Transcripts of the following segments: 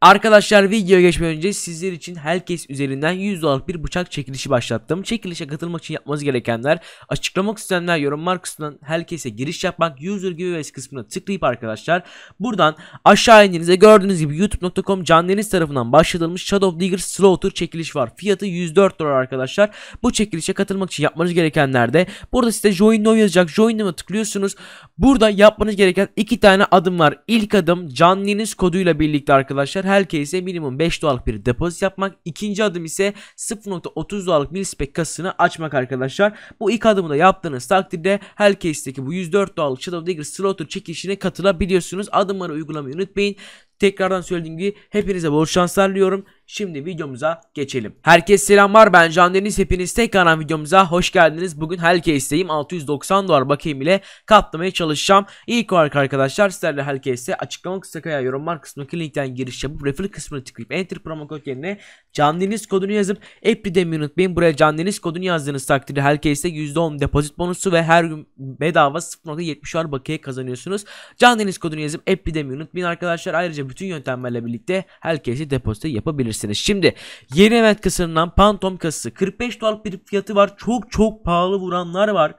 Arkadaşlar videoya geçmeden önce sizler için herkes üzerinden 100 dolarlık bir bıçak çekilişi başlattım. Çekilişe katılmak için yapmanız gerekenler açıklamak isteyenler yorum kısmından herkese giriş yapmak user giveaways kısmına tıklayıp arkadaşlar buradan aşağı indiğinizde gördüğünüz gibi youtube.com canleriniz tarafından başlatılmış Shadow Digger Slaughter çekiliş var. Fiyatı 104 dolar arkadaşlar. Bu çekilişe katılmak için yapmanız gerekenler de burada size join now yazacak. Join now'a tıklıyorsunuz. Burada yapmanız gereken iki tane adım var. İlk adım canliniz koduyla birlikte arkadaşlar Herkese minimum 5 dolarlık bir depozit yapmak. İkinci adım ise 0.30 dolarlık milispek kasasını açmak arkadaşlar. Bu ilk adımı da yaptığınız takdirde Herkes'teki bu 104 dolarlık Shadow Dagger slotu çekişine katılabiliyorsunuz. Adımları uygulamayı unutmayın. Tekrardan söylediğim gibi hepinize bol şanslar diliyorum. Şimdi videomuza geçelim. Herkes selamlar ben Can Deniz. Hepiniz tekrardan videomuza hoş geldiniz. Bugün Helke isteğim 690 dolar bakayım ile katlamaya çalışacağım. İlk olarak arkadaşlar sizlerle Helke ise açıklama kısa kaya yorumlar kısmındaki linkten giriş yapıp refill kısmına tıklayıp enter promo kod yerine Can Deniz kodunu yazıp Epi'de unutmayın. Buraya Can Deniz kodunu yazdığınız takdirde Helke ise %10 depozit bonusu ve her gün bedava 0.70 dolar bakiye kazanıyorsunuz. Can Deniz kodunu yazıp Epi'de unutmayın arkadaşlar. Ayrıca bütün yöntemlerle birlikte herkesi depozito yapabilirsiniz. Şimdi yeni event kasasından Pantom kasası 45 dolarlık bir fiyatı var. Çok çok pahalı vuranlar var.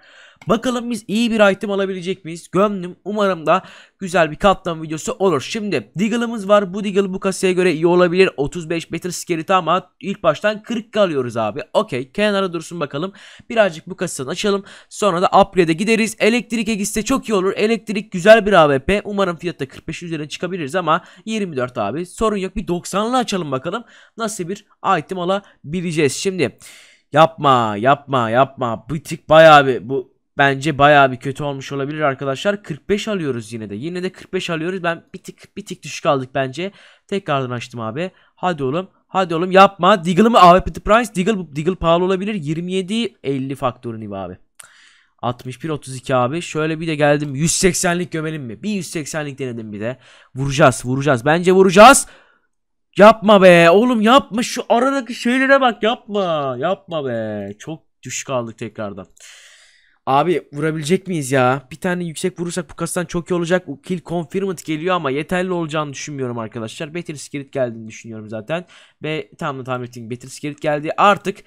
Bakalım biz iyi bir item alabilecek miyiz? Gömdüm. Umarım da güzel bir kaptan videosu olur. Şimdi Deagle'ımız var. Bu Deagle bu kasaya göre iyi olabilir. 35 metre skeleti ama ilk baştan 40 alıyoruz abi. Okey. Kenara dursun bakalım. Birazcık bu kasanı açalım. Sonra da upgrade'e gideriz. Elektrik egiste çok iyi olur. Elektrik güzel bir AWP. Umarım fiyatta 45 üzerine çıkabiliriz ama 24 abi. Sorun yok. Bir 90'lı açalım bakalım. Nasıl bir item alabileceğiz. Şimdi Yapma yapma yapma. Bir tık bayağı bir bu bence baya bir kötü olmuş olabilir arkadaşlar. 45 alıyoruz yine de. Yine de 45 alıyoruz. Ben bir tık bir tık düşük aldık bence. Tekrardan açtım abi. Hadi oğlum. Hadi oğlum yapma. Deagle'ı mı? AWP The Price. Deagle, Deagle pahalı olabilir. 27 50 27.50 faktörünü abi. 61-32 abi. Şöyle bir de geldim. 180'lik gömelim mi? Bir 180'lik denedim bir de. Vuracağız vuracağız. Bence vuracağız. Yapma be oğlum yapma. Şu aradaki şeylere bak yapma. Yapma be. Çok düşük aldık tekrardan. Abi vurabilecek miyiz ya? Bir tane yüksek vurursak bu kastan çok iyi olacak. Kill confirmed geliyor ama yeterli olacağını düşünmüyorum arkadaşlar. Better Skirit geldiğini düşünüyorum zaten. Ve tam da tahmin ettiğim Better Skirit geldi. Artık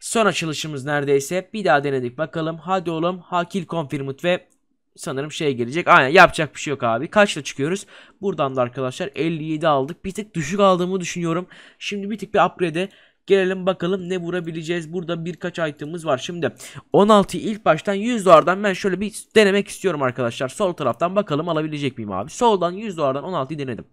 son açılışımız neredeyse. Bir daha denedik bakalım. Hadi oğlum. Ha kill confirmed ve sanırım şey gelecek. Aynen yapacak bir şey yok abi. Kaçla çıkıyoruz? Buradan da arkadaşlar 57 aldık. Bir tık düşük aldığımı düşünüyorum. Şimdi bir tık bir upgrade'e Gelelim bakalım ne vurabileceğiz. Burada birkaç item'ımız var. Şimdi 16'yı ilk baştan 100 dolardan ben şöyle bir denemek istiyorum arkadaşlar. Sol taraftan bakalım alabilecek miyim abi. Soldan 100 dolardan 16'yı denedim.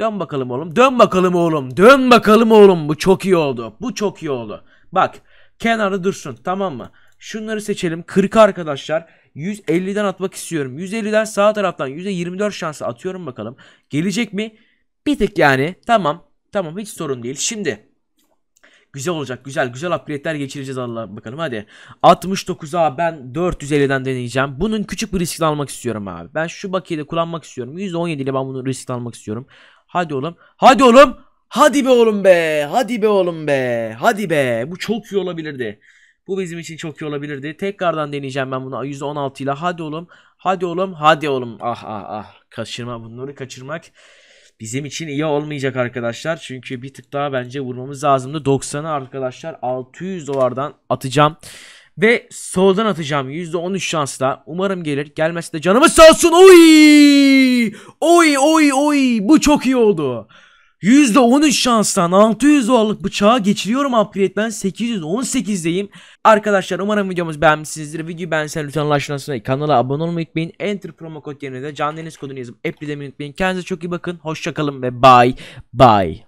Dön bakalım oğlum. Dön bakalım oğlum. Dön bakalım oğlum. Bu çok iyi oldu. Bu çok iyi oldu. Bak kenarı dursun tamam mı? Şunları seçelim. 40 arkadaşlar. 150'den atmak istiyorum. 150'den sağ taraftan %24 şansı atıyorum bakalım. Gelecek mi? Bir tık yani. Tamam. Tamam hiç sorun değil. Şimdi Güzel olacak. Güzel. Güzel upgrade'ler geçireceğiz Allah bakalım. Hadi. 69'a ben 450'den deneyeceğim. Bunun küçük bir riskini almak istiyorum abi. Ben şu bakiyeyi kullanmak istiyorum. %17 ile ben bunun riskini almak istiyorum. Hadi oğlum. Hadi oğlum. Hadi be oğlum be. Hadi be oğlum be. Hadi be. Bu çok iyi olabilirdi. Bu bizim için çok iyi olabilirdi. Tekrardan deneyeceğim ben bunu %16 ile. Hadi oğlum. Hadi oğlum. Hadi oğlum. Ah ah ah. Kaçırma bunları kaçırmak bizim için iyi olmayacak arkadaşlar. Çünkü bir tık daha bence vurmamız lazımdı. 90'ı arkadaşlar 600 dolardan atacağım. Ve soldan atacağım %13 şansla. Umarım gelir. Gelmezse de canımız sağ olsun. Oy! Oy oy oy. Bu çok iyi oldu. %13 şanstan 600 dolarlık bıçağa geçiriyorum upgrade ben 818'deyim. Arkadaşlar umarım videomuz beğenmişsinizdir. Videoyu beğensen lütfen ulaşmasına kanala abone olmayı unutmayın. Enter promo kod yerine de canliniz kodunu yazıp app'i unutmayın. Kendinize çok iyi bakın. Hoşçakalın ve bye bye.